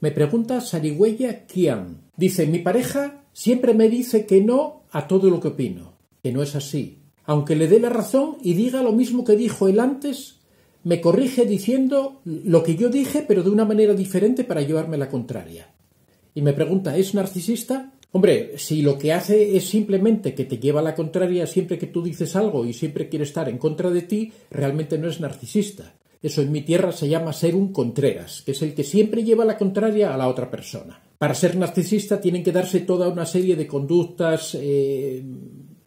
Me pregunta Sarigüeya Kian. Dice, mi pareja siempre me dice que no a todo lo que opino, que no es así. Aunque le dé la razón y diga lo mismo que dijo él antes, me corrige diciendo lo que yo dije, pero de una manera diferente para llevarme la contraria. Y me pregunta, ¿es narcisista? Hombre, si lo que hace es simplemente que te lleva a la contraria siempre que tú dices algo y siempre quiere estar en contra de ti, realmente no es narcisista. Eso en mi tierra se llama ser un contreras, que es el que siempre lleva la contraria a la otra persona. Para ser narcisista tienen que darse toda una serie de conductas eh,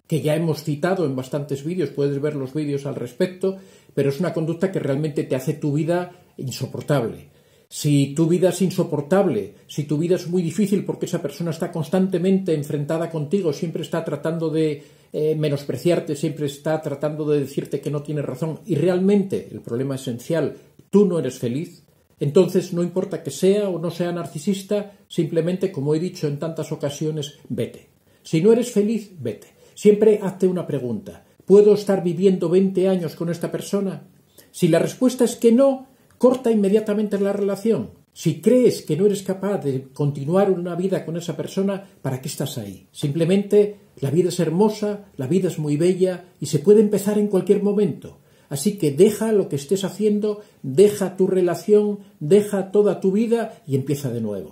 que ya hemos citado en bastantes vídeos, puedes ver los vídeos al respecto, pero es una conducta que realmente te hace tu vida insoportable. Si tu vida es insoportable, si tu vida es muy difícil porque esa persona está constantemente enfrentada contigo, siempre está tratando de eh, menospreciarte, siempre está tratando de decirte que no tienes razón y realmente el problema esencial, tú no eres feliz, entonces no importa que sea o no sea narcisista, simplemente, como he dicho en tantas ocasiones, vete. Si no eres feliz, vete. Siempre hazte una pregunta. ¿Puedo estar viviendo 20 años con esta persona? Si la respuesta es que no, corta inmediatamente la relación. Si crees que no eres capaz de continuar una vida con esa persona, ¿para qué estás ahí? Simplemente la vida es hermosa, la vida es muy bella y se puede empezar en cualquier momento. Así que deja lo que estés haciendo, deja tu relación, deja toda tu vida y empieza de nuevo.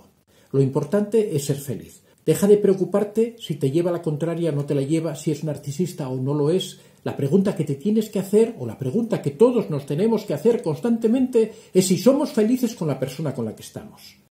Lo importante es ser feliz. Deja de preocuparte si te lleva la contraria, no te la lleva, si es narcisista o no lo es. La pregunta que te tienes que hacer, o la pregunta que todos nos tenemos que hacer constantemente, es si somos felices con la persona con la que estamos.